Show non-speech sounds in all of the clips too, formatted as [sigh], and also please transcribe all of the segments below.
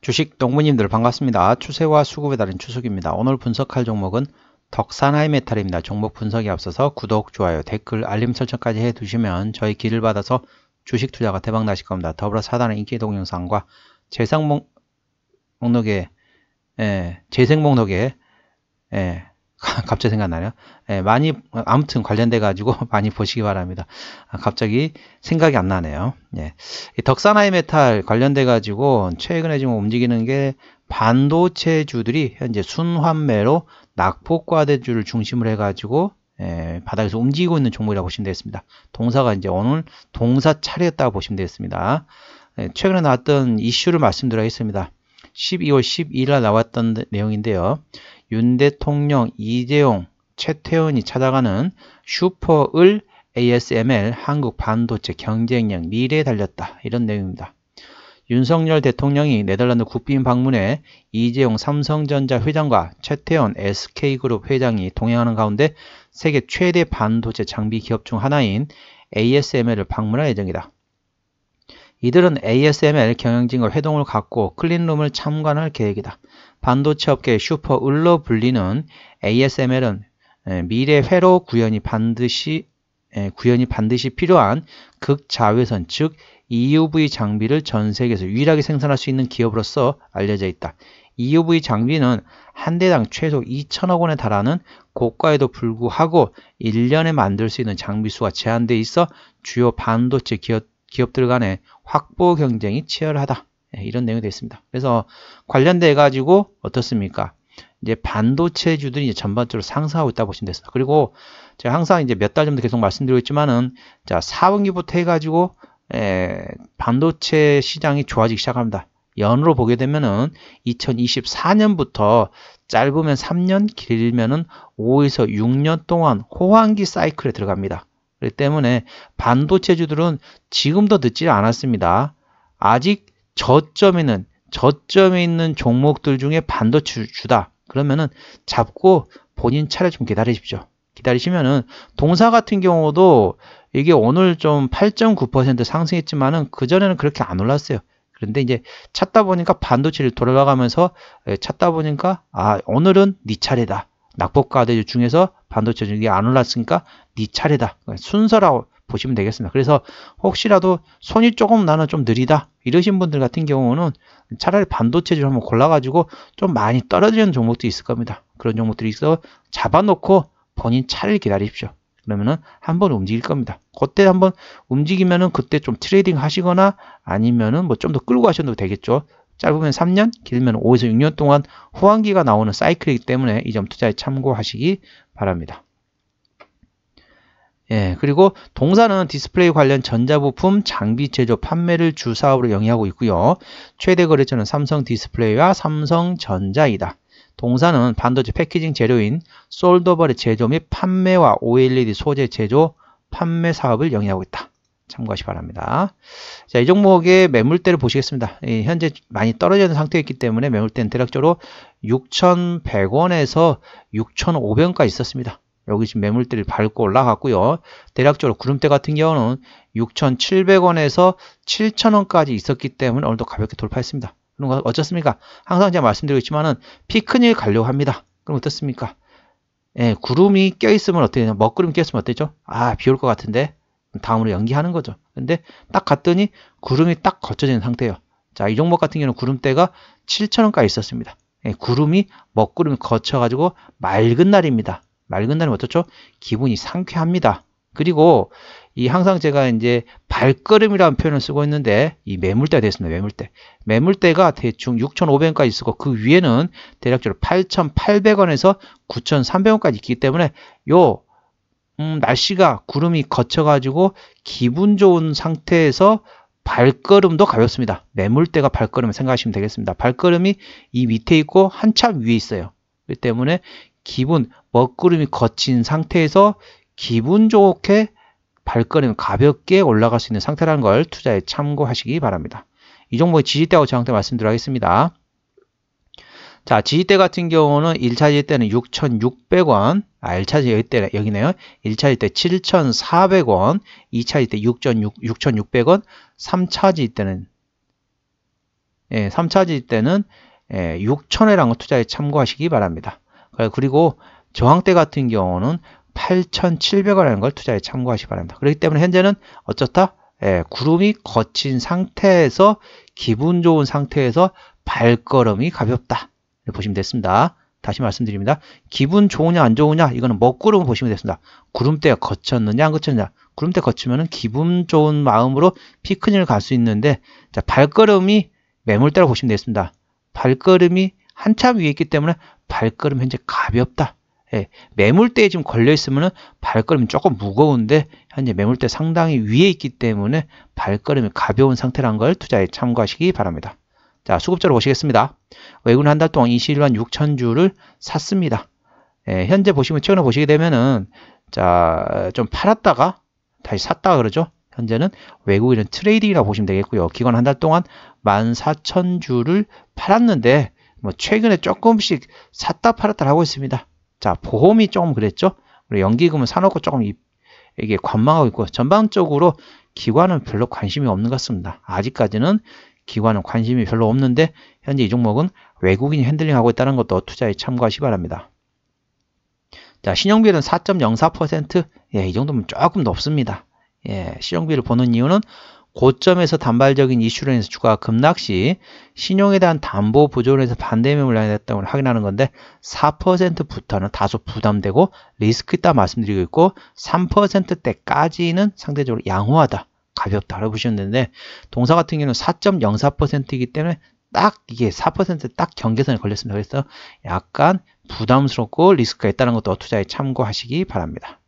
주식 동무님들 반갑습니다. 추세와 수급에 따른 추석입니다. 오늘 분석할 종목은 덕산하이 메탈입니다. 종목 분석에 앞서서 구독, 좋아요, 댓글, 알림 설정까지 해두시면 저희 길을 받아서 주식 투자가 대박 나실 겁니다. 더불어 사단의 인기 동영상과 재상 목록에 예, 재생 목록에 예, [laughs] 갑자기 생각나네요. 예, 많이 아무튼 관련돼 가지고 [laughs] 많이 보시기 바랍니다. 아, 갑자기 생각이 안 나네요. 예. 덕산하이 메탈 관련돼 가지고 최근에 지금 움직이는 게 반도체주들이 현재 순환매로 낙폭과대주를 중심으로 해 가지고 예, 바닥에서 움직이고 있는 종목이라고 보시면 되겠습니다. 동사가 이제 오늘 동사 차례였다고 보시면 되겠습니다. 예, 최근에 나왔던 이슈를 말씀드리 겠습니다 12월 12일 날 나왔던 내용인데요. 윤 대통령, 이재용, 최태원이 찾아가는 슈퍼을 ASML 한국 반도체 경쟁력 미래에 달렸다. 이런 내용입니다. 윤석열 대통령이 네덜란드 국빈 방문에 이재용 삼성전자 회장과 최태원 SK그룹 회장이 동행하는 가운데 세계 최대 반도체 장비 기업 중 하나인 ASML을 방문할 예정이다. 이들은 ASML 경영진과 회동을 갖고 클린룸을 참관할 계획이다. 반도체 업계의 슈퍼 을로 불리는 ASML은 미래 회로 구현이 반드시 구현이 반드시 필요한 극자외선 즉 EUV 장비를 전 세계에서 유일하게 생산할 수 있는 기업으로서 알려져 있다. EUV 장비는 한 대당 최소 2천억 원에 달하는 고가에도 불구하고 1년에 만들 수 있는 장비 수가 제한돼 있어 주요 반도체 기업 기업들 간의 확보 경쟁이 치열하다. 예, 이런 내용이 되어 있습니다. 그래서 관련돼 가지고 어떻습니까? 이제 반도체주들이 이제 전반적으로 상승하고 있다 보시면 됐습니다. 그리고 제가 항상 이제 몇달 전부터 계속 말씀드리고 있지만은 자 4분기부터 해가지고 에, 예, 반도체 시장이 좋아지기 시작합니다. 연으로 보게 되면은 2024년부터 짧으면 3년, 길면은 5에서 6년 동안 호황기 사이클에 들어갑니다. 그렇기 때문에 반도체주들은 지금도 늦지 않았습니다. 아직 저점에는 저점에 있는 종목들 중에 반도체주다. 그러면은 잡고 본인 차례 좀 기다리십시오. 기다리시면은 동사 같은 경우도 이게 오늘 좀 8.9% 상승했지만은 그전에는 그렇게 안 올랐어요. 그런데 이제 찾다 보니까 반도체를 돌아가면서 예, 찾다 보니까 아 오늘은 네 차례다. 낙폭과 대주 중에서 반도체 중에 안 올랐으니까 네 차례다. 순서라고 보시면 되겠습니다. 그래서 혹시라도 손이 조금 나는 좀 느리다 이러신 분들 같은 경우는 차라리 반도체를 한번 골라가지고 좀 많이 떨어지는 종목도 있을 겁니다. 그런 종목들이 있어 잡아놓고 본인 차를 기다리십시오. 그러면은 한번 움직일 겁니다. 그때 한번 움직이면은 그때 좀 트레이딩 하시거나 아니면은 뭐 좀 더 끌고 가셔도 되겠죠. 짧으면 3년, 길면 5에서 6년 동안 후환기가 나오는 사이클이기 때문에 이 점 투자에 참고하시기 바랍니다. 예, 그리고 동사는 디스플레이 관련 전자부품, 장비 제조, 판매를 주사업으로 영위하고 있고요. 최대 거래처는 삼성 디스플레이와 삼성전자이다. 동사는 반도체 패키징 재료인 솔더버의 제조 및 판매와 OLED 소재 제조, 판매 사업을 영위하고 있다. 참고하시 바랍니다. 자, 이 종목의 매물대를 보시겠습니다. 예, 현재 많이 떨어져 있는 상태였기 때문에 매물대는 대략적으로 6,100원에서 6,500원까지 있었습니다. 여기 지금 매물대를 밟고 올라갔고요. 대략적으로 구름대 같은 경우는 6,700원에서 7,000원까지 있었기 때문에 오늘도 가볍게 돌파했습니다. 그럼 런 어떻습니까? 항상 제가 말씀드리고 있지만은 피크닉 을 가려고 합니다. 그럼 어떻습니까? 예, 구름이 껴있으면 어떻게 되냐? 먹구름 껴있으면 어떻죠? 아, 비 올 것 같은데? 다음으로 연기하는 거죠. 근데 딱 갔더니 구름이 딱 걷혀진 상태예요. 자, 이 종목 같은 경우는 구름대가 7 0 0 0원까지 있었습니다. 예, 구름이 먹구름이 거쳐가지고 맑은 날입니다. 맑은 날은 어떻죠? 기분이 상쾌합니다. 그리고 이 항상 제가 이제 발걸음이라는 표현을 쓰고 있는데 이 매물대가 됐습니다. 매물대. 매물대가 대충 6,500원까지 쓰고 그 위에는 대략적으로 8,800원에서 9,300원까지 있기 때문에 요 음, 날씨가 구름이 걷혀가지고 기분 좋은 상태에서 발걸음도 가볍습니다. 매물대가 발걸음 을 생각하시면 되겠습니다. 발걸음이 이 밑에 있고 한참 위에 있어요. 그렇기 때문에 기분, 먹구름이 걷힌 상태에서 기분 좋게 발걸음 가볍게 올라갈 수 있는 상태라는 걸 투자에 참고하시기 바랍니다. 이 정보의 지지대하고 저항대 말씀드리겠습니다. 자, 지지대 같은 경우는 1차 지지대는 6,600원, 아, 1차 지지대 여기네요. 1차 지지대 7,400원, 2차 지지대 6,600원, 3차 지지대는 예, 3차 지지대는 예, 6,000회랑 원이 투자에 참고하시기 바랍니다. 그리고 저항대 같은 경우는 8,700원이라는 걸 투자에 참고하시기 바랍니다. 그렇기 때문에 현재는 어쩌다 예, 구름이 거친 상태에서 기분 좋은 상태에서 발걸음이 가볍다. 네, 보시면 됐습니다. 다시 말씀드립니다. 기분 좋으냐 안 좋으냐 이거는 먹구름 보시면 됐습니다. 구름대가 거쳤느냐 안 거쳤느냐 구름대 거치면은 기분 좋은 마음으로 피크닉을 갈 수 있는데 자, 발걸음이 매물대로 보시면 되겠습니다. 발걸음이 한참 위에 있기 때문에 발걸음 현재 가볍다. 예, 매물대에 지금 걸려 있으면은 발걸음이 조금 무거운데 현재 매물대 상당히 위에 있기 때문에 발걸음이 가벼운 상태라는걸 투자에 참고하시기 바랍니다. 자, 수급자를 보시겠습니다. 외국인한 달 동안 21만 6천 주를 샀습니다. 예, 현재 보시면 최근에 보시게 되면은 자, 좀 팔았다가 다시 샀다 그러죠. 현재는 외국인은 트레이딩이라고 보시면 되겠고요. 기관 한 달 동안 14,000주를 팔았는데 뭐 최근에 조금씩 샀다 팔았다 하고 있습니다. 자, 보험이 조금 그랬죠. 우리 연기금은 사놓고 조금 이게 관망하고 있고 전반적으로 기관은 별로 관심이 없는 것 같습니다. 아직까지는 기관은 관심이 별로 없는데 현재 이 종목은 외국인이 핸들링하고 있다는 것도 투자에 참고하시기 바랍니다. 자, 신용비율은 4.04%, 예, 이 정도면 조금 높습니다. 예, 신용비율을 보는 이유는 고점에서 단발적인 이슈로인해서 주가 급락 시 신용에 대한 담보 부조론해서 반대 매물 라인이 됐다고 확인하는 건데 4%부터는 다소 부담되고 리스크 있다 말씀드리고 있고 3%대까지는 상대적으로 양호하다. 가볍다 라고 보셨는데 동사 같은 경우는 4.04%이기 때문에 딱 이게 4%딱 경계선에 걸렸습니다. 그래서 약간 부담스럽고 리스크가 있다는 것도 투자에 참고하시기 바랍니다.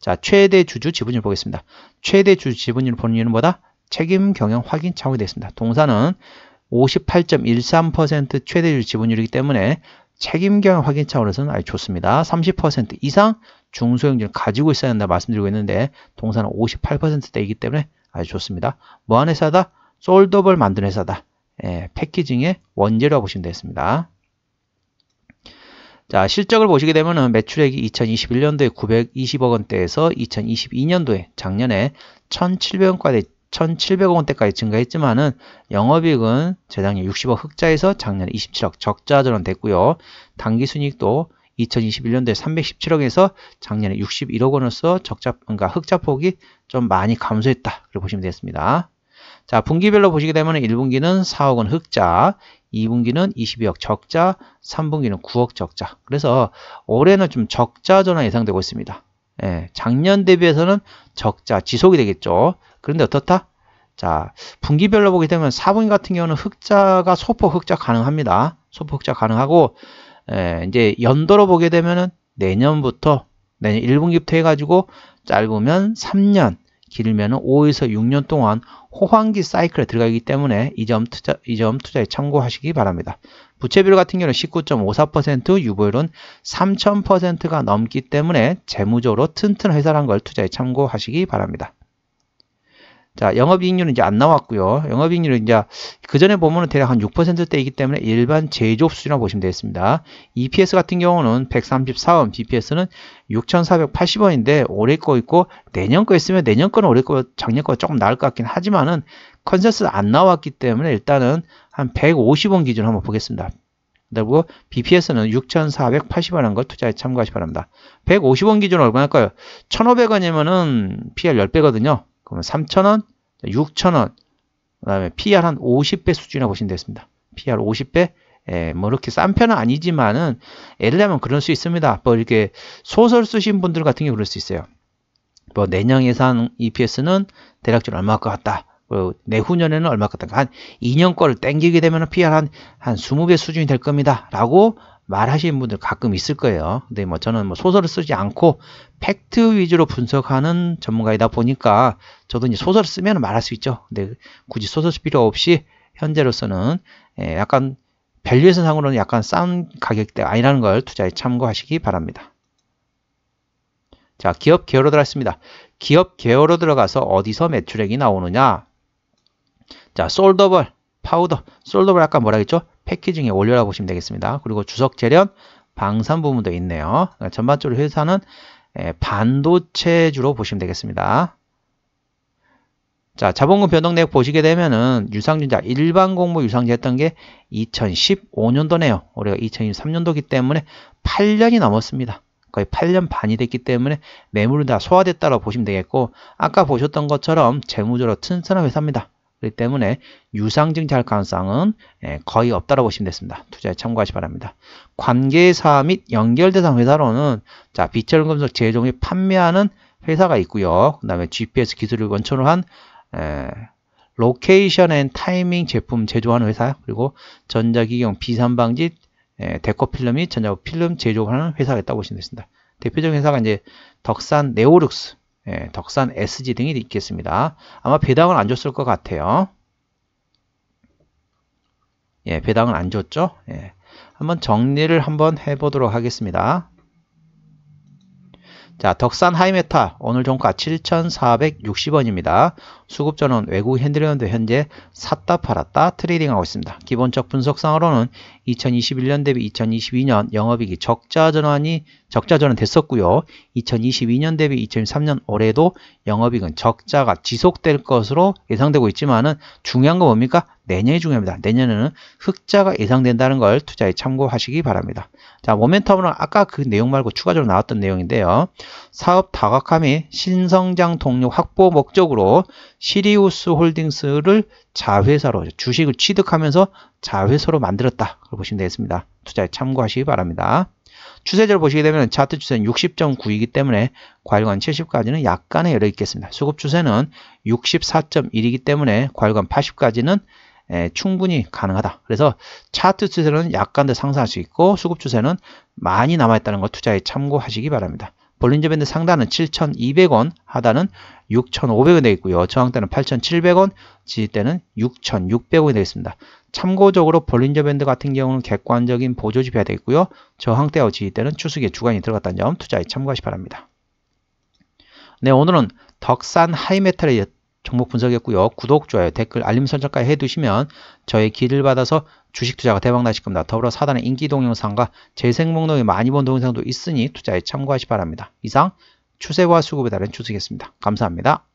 자, 최대 주주 지분율 보겠습니다. 최대 주주 지분율 보는 이유는 뭐다? 책임 경영 확인 창구이 되습니다 동사는 58.13% 최대 주주 지분율이기 때문에 책임경 확인 차원에서는 아주 좋습니다. 30% 이상 중소형주를 가지고 있어야 한다 말씀드리고 있는데 동산은 58%대이기 때문에 아주 좋습니다. 뭐한 회사다? 솔더블 만든 회사다. 예, 패키징의 원재라고 보시면 되겠습니다. 자, 실적을 보시게 되면은 매출액이 2021년도에 920억 원대에서 2022년도에 작년에 1,700원까지 1,700억원대까지 증가했지만은 영업이익은 재작년 60억 흑자에서 작년 27억 적자 전환됐고요. 당기 순이익도 2021년도에 317억에서 작년에 61억 원으로서 적자, 그러니까 흑자 폭이 좀 많이 감소했다. 그렇게 보시면 되겠습니다. 자, 분기별로 보시게 되면 1분기는 4억 원 흑자, 2분기는 22억 적자, 3분기는 9억 적자. 그래서 올해는 좀 적자 전환 예상되고 있습니다. 예, 작년 대비해서는 적자, 지속이 되겠죠. 그런데 어떻다? 자, 분기별로 보게 되면 4분기 같은 경우는 흑자가 소폭 흑자 가능합니다. 소폭 흑자 가능하고 예, 이제 연도로 보게 되면은 내년부터 내년 1분기부터 해가지고 짧으면 3년, 길면 5에서 6년 동안 호황기 사이클에 들어가기 때문에 이 점 투자, 이 점 투자에 참고하시기 바랍니다. 부채비율 같은 경우는 19.54%, 유보율은 3000%가 넘기 때문에 재무적으로 튼튼한 회사란 걸 투자에 참고하시기 바랍니다. 자, 영업이익률은 이제 안 나왔고요. 영업이익률은 이제 그 전에 보면은 대략 한 6%대이기 때문에 일반 제조업 수준이라고 보시면 되겠습니다. EPS 같은 경우는 134원, BPS는 6,480원인데 올해 거 있고 내년 거 있으면 내년 거는 올해 거, 작년 거 조금 나을 것 같긴 하지만은 컨센서스 안 나왔기 때문에 일단은 한 150원 기준 한번 보겠습니다. 그리고 BPS는 6,480원 한 걸 투자에 참고하시 기 바랍니다. 150원 기준 얼마일까요? 1,500원이면은 PR 10배거든요. 그러면 3,000원, 6,000원, 그 다음에 PR 한 50배 수준이라고 보시면 되겠습니다. PR 50배, 예, 뭐 이렇게 싼 편은 아니지만은 예를 들면 그럴 수 있습니다. 뭐 이렇게 소설 쓰신 분들 같은 게 그럴 수 있어요. 뭐 내년 예산 EPS는 대략적으로 얼마 것 같다. 뭐 내후년에는 얼마 것 같다. 한 2년 거를 땡기게 되면 은 PR 한, 한 20배 수준이 될 겁니다. 라고 말하시는 분들 가끔 있을 거예요. 근데 뭐 저는 뭐 소설을 쓰지 않고 팩트 위주로 분석하는 전문가이다 보니까 저도 이제 소설을 쓰면 말할 수 있죠. 근데 굳이 소설 필요 없이 현재로서는 예, 약간 밸류에이션상으로는 약간 싼 가격대 아니라는 걸 투자에 참고하시기 바랍니다. 자, 기업 개열로 들어갔습니다. 기업 개열로 들어가서 어디서 매출액이 나오느냐? 자, 솔더벌, 파우더, 솔더벌 아까 뭐라 했죠? 패키징에 올려라 보시면 되겠습니다. 그리고 주석 재련, 방산 부분도 있네요. 전반적으로 회사는 예, 반도체주로 보시면 되겠습니다. 자, 자본금 변동 내역 보시게 되면은 유상증자 일반 공모 유상제했던게 2015년도네요. 올해가 2023년도기 때문에 8년이 넘었습니다. 거의 8년 반이 됐기 때문에 매물은 다 소화됐다고 보시면 되겠고 아까 보셨던 것처럼 재무적으로 튼튼한 회사입니다. 그렇기 때문에 유상증자할 가능성은 예, 거의 없다고 라 보시면 됐습니다. 투자에 참고하시 바랍니다. 관계사 및 연결대상 회사로는 자 비철금속 제조 이 판매하는 회사가 있고요. 그 다음에 GPS 기술을 원천으로 한 에, 예, 로케이션 앤 타이밍 제품 제조하는 회사 그리고 전자기경 비산방지 예, 데코필름 및 전자필름 제조하는 회사가 있다고 보시면 됐습니다 대표적인 회사가 이제 덕산 네오룩스 예, 덕산 SG 등이 있겠습니다. 아마 배당을 안 줬을 것 같아요. 예, 배당을 안 줬죠? 예. 한번 정리를 한번 해보도록 하겠습니다. 자, 덕산 하이메탈 오늘 종가 7,460원입니다. 수급전은 외국 핸들레언도 현재 샀다 팔았다 트레이딩하고 있습니다. 기본적 분석상으로는 2021년 대비 2022년 영업이익이 적자 전환이 적자 전환 됐었고요. 2022년 대비 2023년 올해도 영업이익은 적자가 지속될 것으로 예상되고 있지만은 중요한 건 뭡니까? 내년이 중요합니다. 내년에는 흑자가 예상된다는 걸 투자에 참고하시기 바랍니다. 자, 모멘텀은 아까 그 내용 말고 추가적으로 나왔던 내용인데요. 사업 다각화및 신성장 동력 확보 목적으로 시리우스 홀딩스를 자회사로 주식을 취득하면서 자회사로 만들었다. 그걸 보시면 되겠습니다. 투자에 참고하시기 바랍니다. 추세를 보시게 되면 차트 추세는 60.9이기 때문에 과일관 70까지는 약간의 열력 있겠습니다. 수급 추세는 64.1이기 때문에 과일관 80까지는 에, 예, 충분히 가능하다. 그래서 차트 추세는 약간 더 상승할 수 있고 수급 추세는 많이 남아있다는 걸 투자에 참고하시기 바랍니다. 볼린저 밴드 상단은 7,200원, 하단은 6 5 0 0원 되어 있고요 저항대는 8,700원, 지지대는 6,600원이 되있습니다 참고적으로 볼린저 밴드 같은 경우는 객관적인 보조지표가 되어있고요 저항대와 지지대는 추수기의 주관이 들어갔다는 점 투자에 참고하시 기 바랍니다. 네, 오늘은 덕산 하이메탈의 종목 분석이었고요. 구독, 좋아요, 댓글, 알림 설정까지 해두시면 저의 길을 받아서 주식 투자가 대박나실 겁니다. 더불어 사단의 인기 동영상과 재생 목록에 많이 본 동영상도 있으니 투자에 참고하시 바랍니다. 이상 추세와 수급에 따른 추세겠습니다 감사합니다.